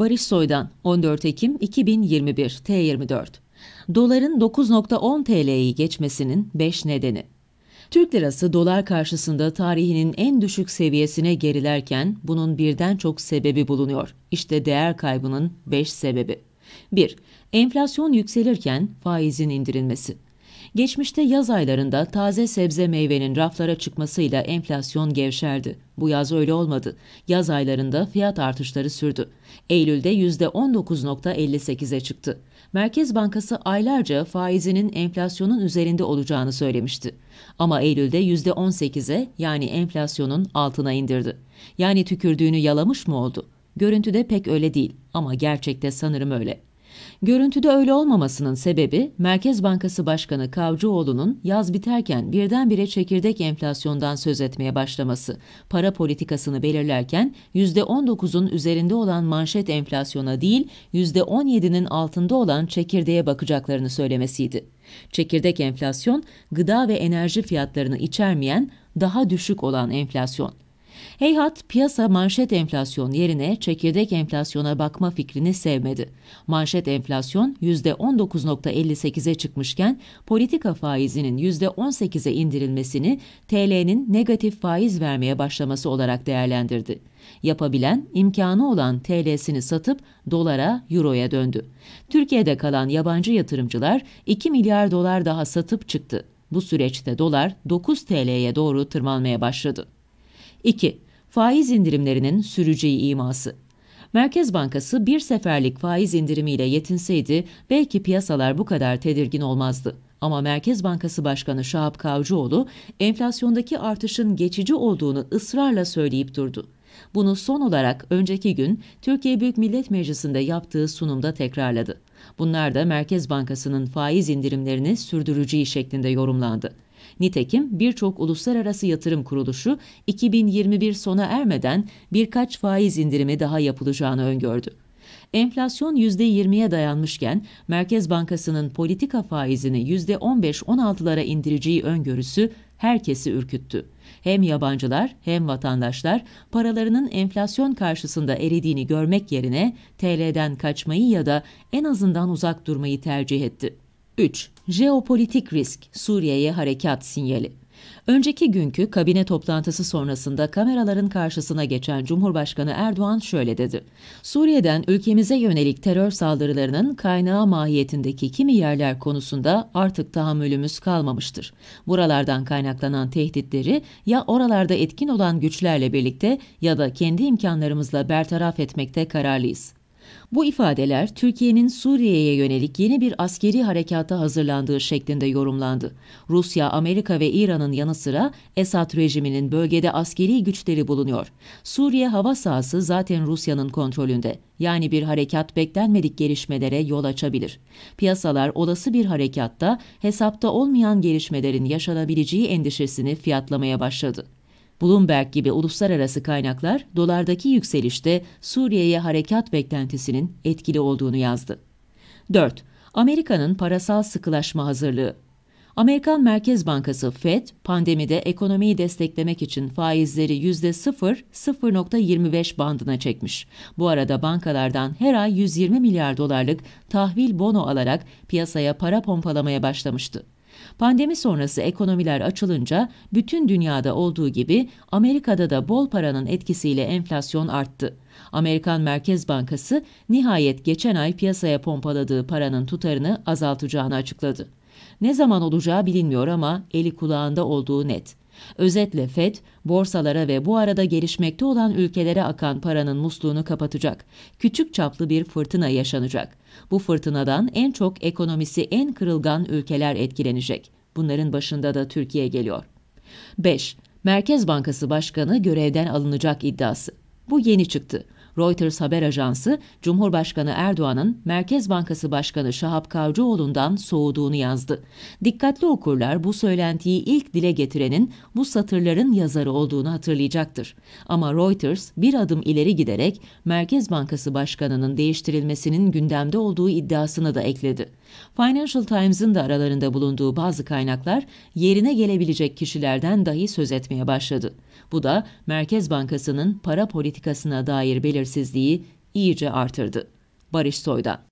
Barış Soy'dan 14 Ekim 2021 T24 Doların 9.10 TL'yi geçmesinin 5 nedeni Türk lirası dolar karşısında tarihinin en düşük seviyesine gerilerken bunun birden çok sebebi bulunuyor. İşte değer kaybının 5 sebebi. 1. Enflasyon yükselirken faizin indirilmesi. Geçmişte yaz aylarında taze sebze meyvenin raflara çıkmasıyla enflasyon gevşerdi. Bu yaz öyle olmadı. Yaz aylarında fiyat artışları sürdü. Eylül'de %19.58'e çıktı. Merkez Bankası aylarca faizinin enflasyonun üzerinde olacağını söylemişti. Ama Eylül'de %18'e yani enflasyonun altına indirdi. Yani tükürdüğünü yalamış mı oldu? Görüntüde pek öyle değil ama gerçekte sanırım öyle. Görüntüde öyle olmamasının sebebi Merkez Bankası Başkanı Kavcıoğlu'nun yaz biterken birdenbire çekirdek enflasyondan söz etmeye başlaması. Para politikasını belirlerken %19'un üzerinde olan manşet enflasyona değil %17'nin altında olan çekirdeğe bakacaklarını söylemesiydi. Çekirdek enflasyon gıda ve enerji fiyatlarını içermeyen daha düşük olan enflasyon. Heyhat piyasa manşet enflasyon yerine çekirdek enflasyona bakma fikrini sevmedi. Manşet enflasyon %19.58'e çıkmışken politika faizinin %18'e indirilmesini TL'nin negatif faiz vermeye başlaması olarak değerlendirdi. Yapabilen, imkanı olan TL'sini satıp dolara, euroya döndü. Türkiye'de kalan yabancı yatırımcılar 2 milyar dolar daha satıp çıktı. Bu süreçte dolar 9 TL'ye doğru tırmanmaya başladı. 2. Faiz indirimlerinin süreceği iması. Merkez Bankası bir seferlik faiz indirimiyle yetinseydi belki piyasalar bu kadar tedirgin olmazdı. Ama Merkez Bankası Başkanı Şahap Kavcıoğlu enflasyondaki artışın geçici olduğunu ısrarla söyleyip durdu. Bunu son olarak önceki gün Türkiye Büyük Millet Meclisi'nde yaptığı sunumda tekrarladı. Bunlar da Merkez Bankası'nın faiz indirimlerini sürdüreceği şeklinde yorumlandı. Nitekim birçok uluslararası yatırım kuruluşu 2021 sona ermeden birkaç faiz indirimi daha yapılacağını öngördü. Enflasyon %20'ye dayanmışken Merkez Bankası'nın politika faizini %15-16'lara indireceği öngörüsü herkesi ürküttü. Hem yabancılar hem vatandaşlar paralarının enflasyon karşısında eridiğini görmek yerine TL'den kaçmayı ya da en azından uzak durmayı tercih etti. 3. Jeopolitik risk, Suriye'ye harekat sinyali. Önceki günkü kabine toplantısı sonrasında kameraların karşısına geçen Cumhurbaşkanı Erdoğan şöyle dedi. Suriye'den ülkemize yönelik terör saldırılarının kaynağı mahiyetindeki kimi yerler konusunda artık tahammülümüz kalmamıştır. Buralardan kaynaklanan tehditleri ya oralarda etkin olan güçlerle birlikte ya da kendi imkanlarımızla bertaraf etmekte kararlıyız. Bu ifadeler Türkiye'nin Suriye'ye yönelik yeni bir askeri harekata hazırlandığı şeklinde yorumlandı. Rusya, Amerika ve İran'ın yanı sıra Esad rejiminin bölgede askeri güçleri bulunuyor. Suriye hava sahası zaten Rusya'nın kontrolünde. Yani bir harekat beklenmedik gelişmelere yol açabilir. Piyasalar olası bir harekatta hesapta olmayan gelişmelerin yaşanabileceği endişesini fiyatlamaya başladı. Bloomberg gibi uluslararası kaynaklar dolardaki yükselişte Suriye'ye harekat beklentisinin etkili olduğunu yazdı. 4. Amerika'nın parasal sıkılaşma hazırlığı Amerikan Merkez Bankası Fed, pandemide ekonomiyi desteklemek için faizleri %0-0.25 bandına çekmiş. Bu arada bankalardan her ay 120 milyar dolarlık tahvil bono alarak piyasaya para pompalamaya başlamıştı. Pandemi sonrası ekonomiler açılınca bütün dünyada olduğu gibi Amerika'da da bol paranın etkisiyle enflasyon arttı. Amerikan Merkez Bankası nihayet geçen ay piyasaya pompaladığı paranın tutarını azaltacağını açıkladı. Ne zaman olacağı bilinmiyor ama eli kulağında olduğu net. Özetle FED, borsalara ve bu arada gelişmekte olan ülkelere akan paranın musluğunu kapatacak. Küçük çaplı bir fırtına yaşanacak. Bu fırtınadan en çok ekonomisi en kırılgan ülkeler etkilenecek. Bunların başında da Türkiye geliyor. 5. Merkez Bankası Başkanı görevden alınacak iddiası. Bu yeni çıktı. Reuters haber ajansı, Cumhurbaşkanı Erdoğan'ın Merkez Bankası Başkanı Şahap Kavcıoğlu'ndan soğuduğunu yazdı. Dikkatli okurlar bu söylentiyi ilk dile getirenin bu satırların yazarı olduğunu hatırlayacaktır. Ama Reuters bir adım ileri giderek Merkez Bankası Başkanı'nın değiştirilmesinin gündemde olduğu iddiasını da ekledi. Financial Times'ın da aralarında bulunduğu bazı kaynaklar yerine gelebilecek kişilerden dahi söz etmeye başladı. Bu da Merkez Bankası'nın para politikasına dair belirtilen belirsizliği iyice artırdı. Barış Soydan